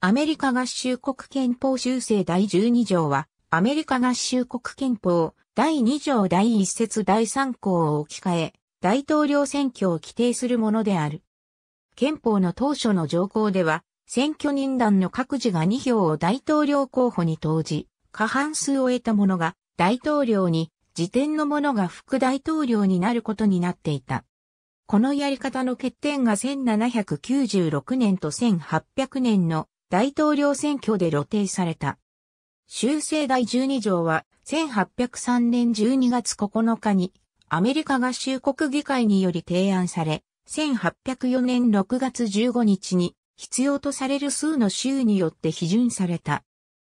アメリカ合衆国憲法修正第12条は、アメリカ合衆国憲法第2条第1節第3項を置き換え、大統領選挙を規定するものである。憲法の当初の条項では、選挙人団の各自が2票を大統領候補に投じ、過半数を得た者が大統領に、時点の者が副大統領になることになっていた。このやり方の欠点が1796年と1800年の大統領選挙で露呈された。修正第12条は1803年12月9日にアメリカ合衆国議会により提案され、1804年6月15日に必要とされる数の州によって批准された。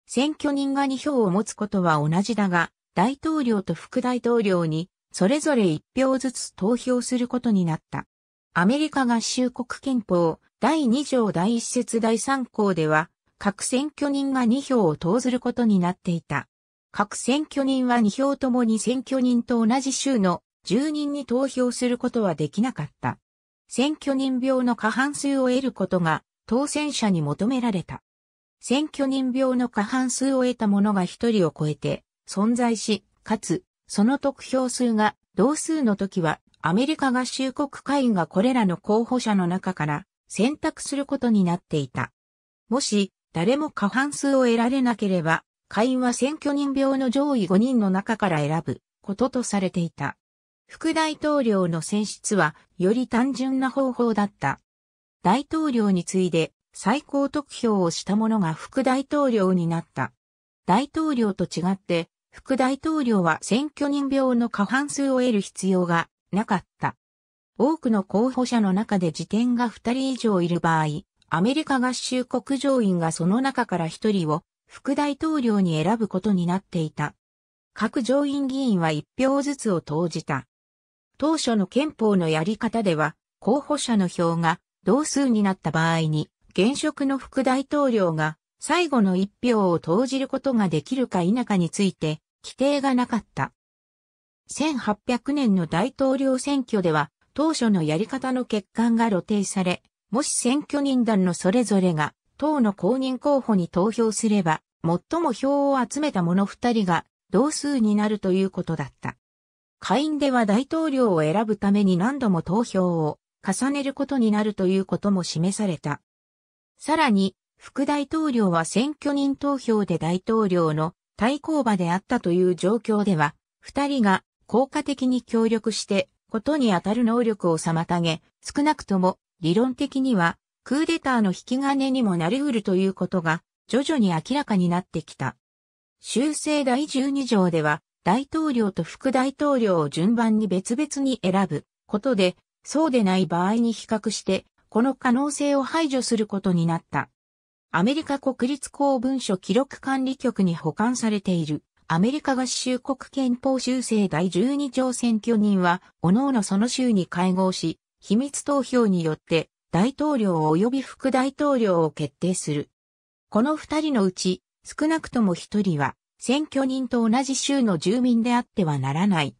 選挙人が2票を持つことは同じだが、大統領と副大統領にそれぞれ1票ずつ投票することになった。アメリカ合衆国憲法第2条第1節第3項では、各選挙人が2票を投ずることになっていた。各選挙人は2票ともに選挙人と同じ州の住人に投票することはできなかった。選挙人票の過半数を得ることが当選者に求められた。選挙人票の過半数を得た者が1人を超えて存在し、かつ、その得票数が同数の時はアメリカ合衆国会がこれらの候補者の中から選択することになっていた。もし、誰も過半数を得られなければ、会員は選挙人病の上位5人の中から選ぶこととされていた。副大統領の選出はより単純な方法だった。大統領に次いで最高得票をした者が副大統領になった。大統領と違って、副大統領は選挙人病の過半数を得る必要がなかった。多くの候補者の中で辞典が2人以上いる場合、アメリカ合衆国上院がその中から1人を副大統領に選ぶことになっていた。各上院議員は1票ずつを投じた。当初の憲法のやり方では、候補者の票が同数になった場合に、現職の副大統領が最後の1票を投じることができるか否かについて規定がなかった。1800年の大統領選挙では、当初のやり方の欠陥が露呈され、もし選挙人団のそれぞれが党の公認候補に投票すれば、最も票を集めた者二人が同数になるということだった。下院では大統領を選ぶために何度も投票を重ねることになるということも示された。さらに、副大統領は選挙人投票で大統領の対抗馬であったという状況では、二人が効果的に協力してことにあたる能力を妨げ、少なくとも理論的にはクーデターの引き金にもなり得るということが徐々に明らかになってきた。修正第12条では大統領と副大統領を順番に別々に選ぶことで、そうでない場合に比較して、この可能性を排除することになった。アメリカ国立公文書記録管理局に保管されている。アメリカ合衆国憲法修正第12条選挙人は、各々その州に会合し、秘密投票によって大統領及び副大統領を決定する。この二人のうち、少なくとも一人は、選挙人と同じ州の住民であってはならない。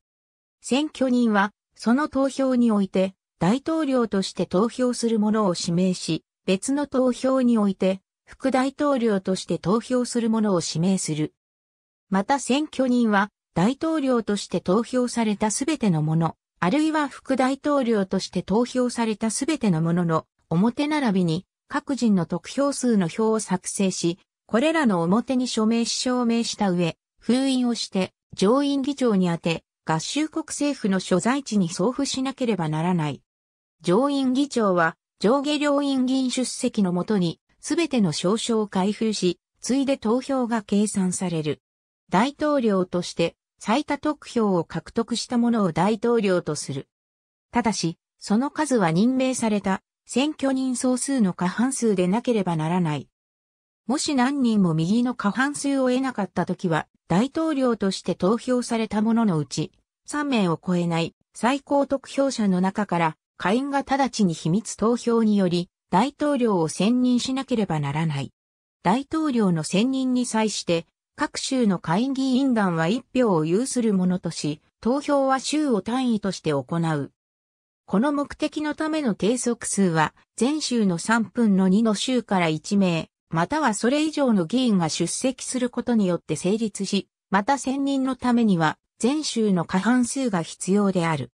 選挙人は、その投票において、大統領として投票する者を指名し、別の投票において、副大統領として投票する者を指名する。また選挙人は大統領として投票されたすべてのもの、あるいは副大統領として投票されたすべてのものの表並びに各人の得票数の表を作成し、これらの表に署名し証明した上、封印をして上院議長に宛て合衆国政府の所在地に送付しなければならない。上院議長は上下両院議員出席のもとにすべての証書を開封し、ついで投票が計算される。大統領として最多得票を獲得した者を大統領とする。ただし、その数は任命された選挙人総数の過半数でなければならない。もし何人も右の過半数を得なかった時は、大統領として投票された者のうち、3名を超えない最高得票者の中から、下院が直ちに秘密投票により、大統領を選任しなければならない。大統領の選任に際して、各州の会議員団は1票を有するものとし、投票は州を単位として行う。この目的のための定則数は、全州の3分の2の州から1名、またはそれ以上の議員が出席することによって成立し、また選任のためには、全州の過半数が必要である。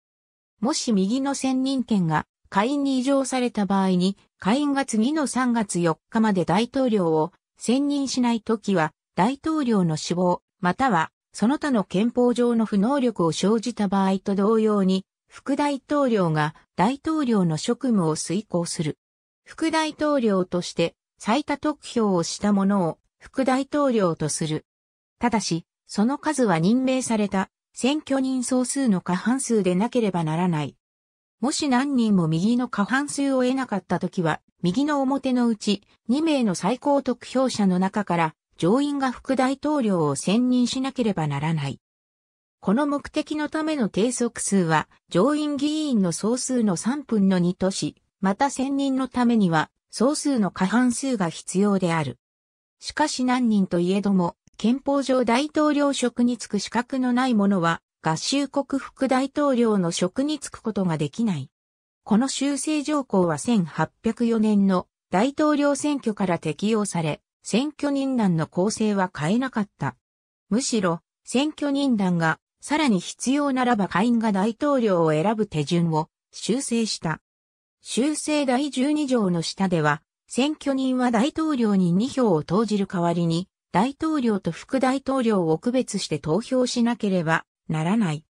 もし右の選任権が下院に移譲された場合に、下院が次の3月4日まで大統領を選任しないときは、大統領の死亡、またはその他の憲法上の不能力を生じた場合と同様に、副大統領が大統領の職務を遂行する。副大統領として最多得票をした者を副大統領とする。ただし、その数は任命された選挙人総数の過半数でなければならない。もし何人も右の過半数を得なかった時は、右の表のうち2名の最高得票者の中から上院が副大統領を選任しなければならない。この目的のための定則数は、上院議員の総数の3分の2とし、また選任のためには、総数の過半数が必要である。しかし何人といえども、憲法上大統領職に就く資格のない者は、合衆国副大統領の職に就くことができない。この修正条項は1804年の大統領選挙から適用され、選挙人団の構成は変えなかった。むしろ、選挙人団が、さらに必要ならば下院が大統領を選ぶ手順を修正した。修正第12条の下では、選挙人は大統領に2票を投じる代わりに、大統領と副大統領を区別して投票しなければならない。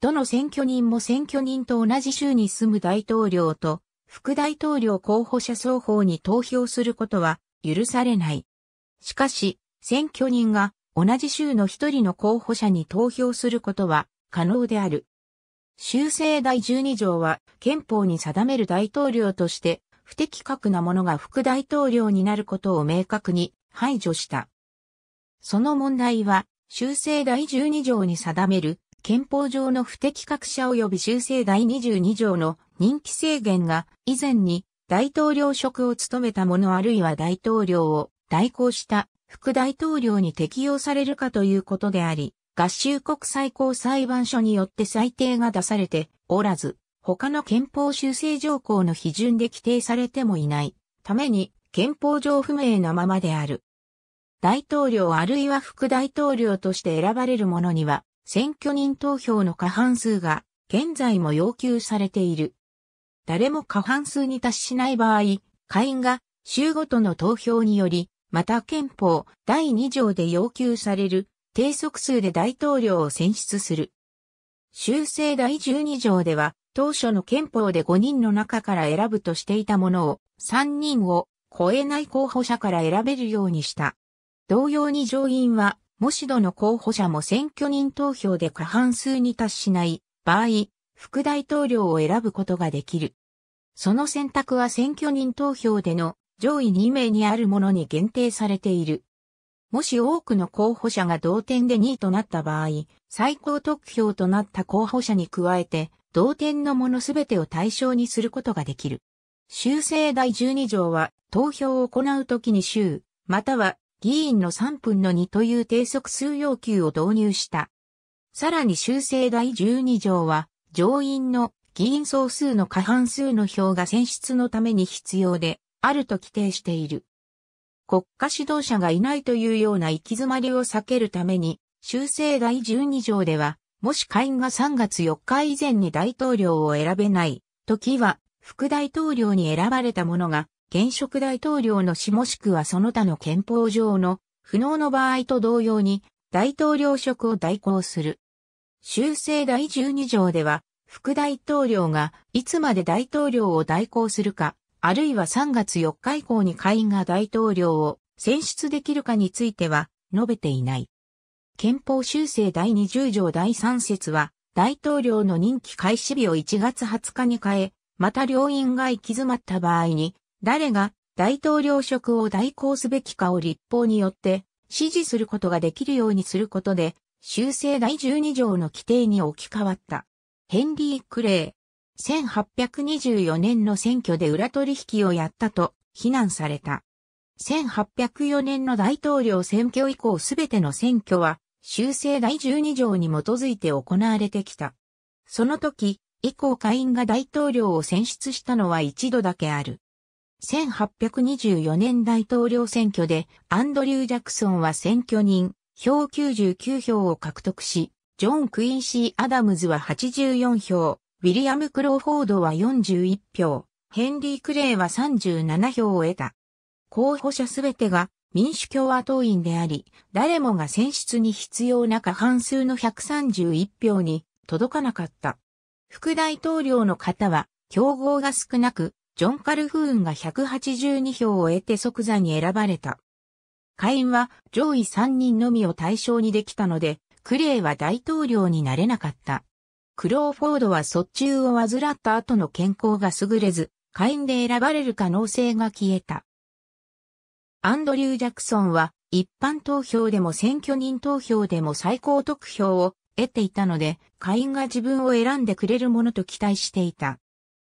どの選挙人も選挙人と同じ州に住む大統領と副大統領候補者双方に投票することは許されない。しかし、選挙人が同じ州の一人の候補者に投票することは可能である。修正第12条は憲法に定める大統領として不適格な者が副大統領になることを明確に排除した。その問題は修正第12条に定める憲法上の不適格者及び修正第22条の任期制限が以前に大統領職を務めた者あるいは大統領を代行した副大統領に適用されるかということであり、合衆国最高裁判所によって裁定が出されておらず、他の憲法修正条項の批准で規定されてもいないために憲法上不明なままである。大統領あるいは副大統領として選ばれる者には選挙人投票の過半数が現在も要求されている。誰も過半数に達しない場合、下院が州ごとの投票によりまた憲法第2条で要求される低速数で大統領を選出する。修正第12条では当初の憲法で5人の中から選ぶとしていたものを3人を超えない候補者から選べるようにした。同様に上院はもしどの候補者も選挙人投票で過半数に達しない場合、副大統領を選ぶことができる。その選択は選挙人投票での上位2名にあるものに限定されている。もし多くの候補者が同点で2位となった場合、最高得票となった候補者に加えて、同点のものすべてを対象にすることができる。修正第12条は、投票を行うときに州、または議員の3分の2という定則数要求を導入した。さらに修正第12条は、上院の議員総数の過半数の票が選出のために必要で、あると規定している。国家指導者がいないというような行き詰まりを避けるために、修正第12条では、もし下院が3月4日以前に大統領を選べない、時は、副大統領に選ばれた者が、現職大統領の死もしくはその他の憲法上の不能の場合と同様に、大統領職を代行する。修正第12条では、副大統領がいつまで大統領を代行するか、あるいは3月4日以降に下院が大統領を選出できるかについては述べていない。憲法修正第20条第3節は、大統領の任期開始日を1月20日に変え、また両院が行き詰まった場合に、誰が大統領職を代行すべきかを立法によって指示することができるようにすることで、修正第12条の規定に置き換わった。ヘンリー・クレ1824年の選挙で裏取引をやったと非難された。1804年の大統領選挙以降すべての選挙は修正第12条に基づいて行われてきた。その時、以降下院が大統領を選出したのは一度だけある。1824年大統領選挙でアンドリュー・ジャクソンは選挙人、票99票を獲得し、ジョン・クインシー・アダムズは84票、ウィリアム・クローフォードは41票、ヘンリー・クレイは37票を得た。候補者すべてが民主共和党員であり、誰もが選出に必要な過半数の131票に届かなかった。副大統領の方は、競合が少なく、ジョン・カルフーンが182票を得て即座に選ばれた。下院は上位3人のみを対象にできたので、クレイは大統領になれなかった。クローフォードは卒中を患った後の健康が優れず、下院で選ばれる可能性が消えた。アンドリュー・ジャクソンは一般投票でも選挙人投票でも最高得票を得ていたので、下院が自分を選んでくれるものと期待していた。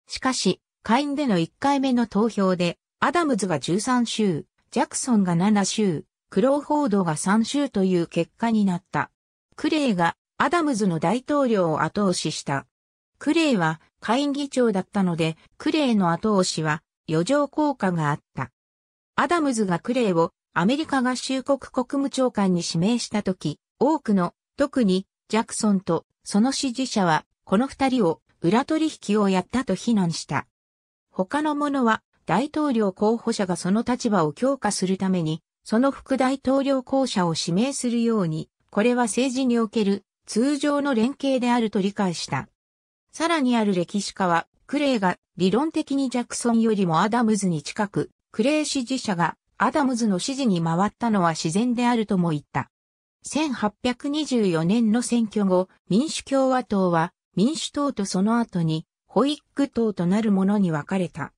しかし、下院での1回目の投票で、アダムズが13州、ジャクソンが7州、クローフォードが3州という結果になった。クレイがアダムズの大統領を後押しした。クレイは下院議長だったので、クレイの後押しは余剰効果があった。アダムズがクレイをアメリカ合衆国国務長官に指名した時、多くの、特にジャクソンとその支持者は、この二人を裏取引をやったと非難した。他の者は大統領候補者がその立場を強化するために、その副大統領候補者を指名するように、これは政治における通常の連携であると理解した。さらにある歴史家は、クレイが理論的にジャクソンよりもアダムズに近く、クレイ支持者がアダムズの支持に回ったのは自然であるとも言った。1824年の選挙後、民主共和党は民主党とその後にホイッ党となるものに分かれた。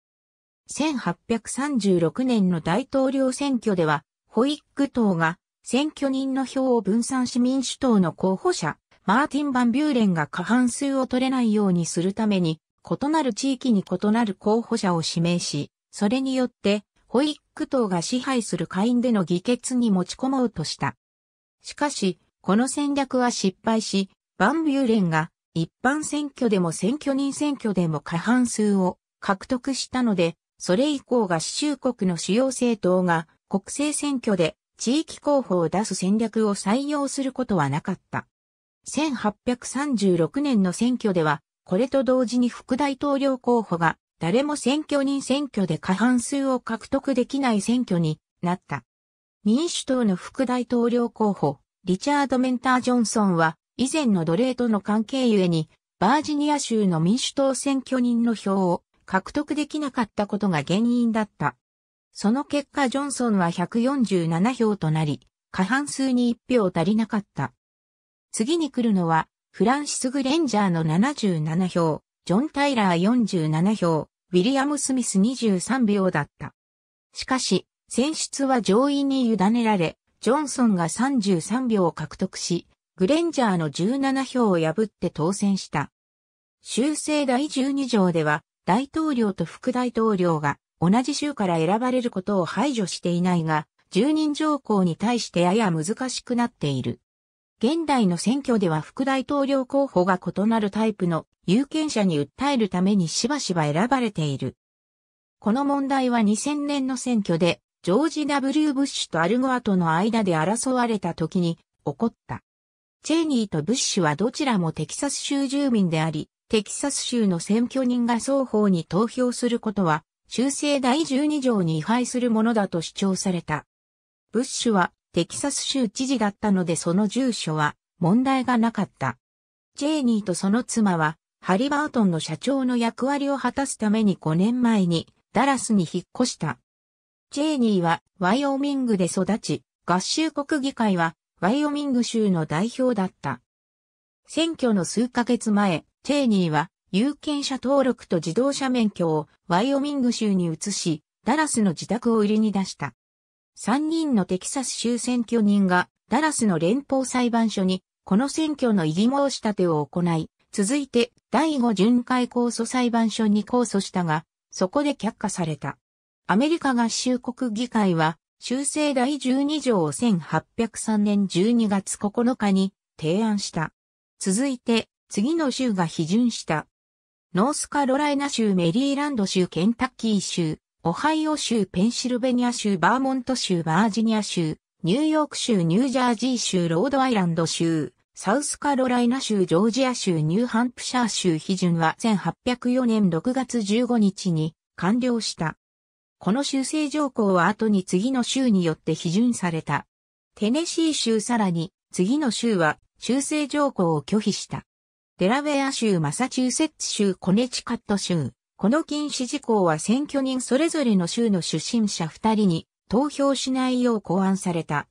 1836年の大統領選挙では、ホイッ党が選挙人の票を分散し民主党の候補者マーティン・バンビューレンが過半数を取れないようにするために、異なる地域に異なる候補者を指名し、それによって、ホイック党が支配する下院での議決に持ち込もうとした。しかし、この戦略は失敗し、バンビューレンが一般選挙でも選挙人選挙でも過半数を獲得したので、それ以降が州国の主要政党が国政選挙で地域候補を出す戦略を採用することはなかった。1836年の選挙では、これと同時に副大統領候補が誰も選挙人選挙で過半数を獲得できない選挙になった。民主党の副大統領候補、リチャード・メンター・ジョンソンは、以前の奴隷との関係ゆえに、バージニア州の民主党選挙人の票を獲得できなかったことが原因だった。その結果ジョンソンは147票となり、過半数に1票足りなかった。次に来るのは、フランシス・グレンジャーの77票、ジョン・タイラー47票、ウィリアム・スミス23秒だった。しかし、選出は上位に委ねられ、ジョンソンが33秒を獲得し、グレンジャーの17票を破って当選した。修正第12条では、大統領と副大統領が同じ州から選ばれることを排除していないが、住人条項に対してやや難しくなっている。現代の選挙では副大統領候補が異なるタイプの有権者に訴えるためにしばしば選ばれている。この問題は2000年の選挙で、ジョージ・ W・ ブッシュとアルゴアとの間で争われた時に起こった。チェイニーとブッシュはどちらもテキサス州住民であり、テキサス州の選挙人が双方に投票することは、州政第12条に違反するものだと主張された。ブッシュはテキサス州知事だったのでその住所は問題がなかった。ジェーニーとその妻はハリバートンの社長の役割を果たすために5年前にダラスに引っ越した。ジェーニーはワイオミングで育ち、合衆国議会はワイオミング州の代表だった。選挙の数ヶ月前、ジェーニーは有権者登録と自動車免許をワイオミング州に移し、ダラスの自宅を売りに出した。3人のテキサス州選挙人がダラスの連邦裁判所にこの選挙の異議申し立てを行い、続いて第5巡回控訴裁判所に控訴したが、そこで却下された。アメリカ合衆国議会は、修正第12条を1803年12月9日に提案した。続いて、次の州が批准した。ノースカロライナ州メリーランド州ケンタッキー州、オハイオ州、ペンシルベニア州、バーモント州、バージニア州、ニューヨーク州、ニュージャージー州、ロードアイランド州、サウスカロライナ州、ジョージア州、ニューハンプシャー州、批准は1804年6月15日に完了した。この修正条項は後に次の州によって批准された。テネシー州さらに次の州は修正条項を拒否した。デラウェア州、マサチューセッツ州、コネチカット州、この禁止事項は選挙人それぞれの州の出身者2人に投票しないよう考案された。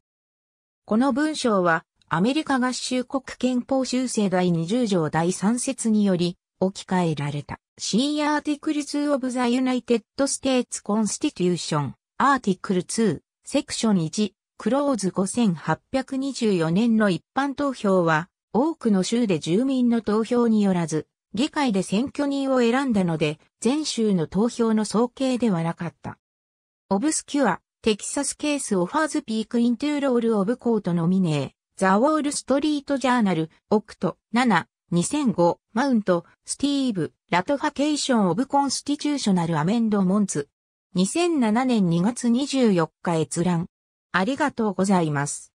この文章はアメリカ合衆国憲法修正第20条第3節により置き換えられた。See Article s of the United States Constitution Article 2 Section 1クローズ5824年の一般投票は多くの州で住民の投票によらず議会で選挙人を選んだので、全州の投票の総計ではなかった。オブスキュア、テキサスケースオファーズピークイントゥーロールオブコートノミネー、ザ・ウォール・ストリート・ジャーナル、オクト、7、2005、マウント、スティーブ、ラトファケーション・オブ・コンスティチューショナル・アメンド・モンズ。2007年2月24日閲覧。ありがとうございます。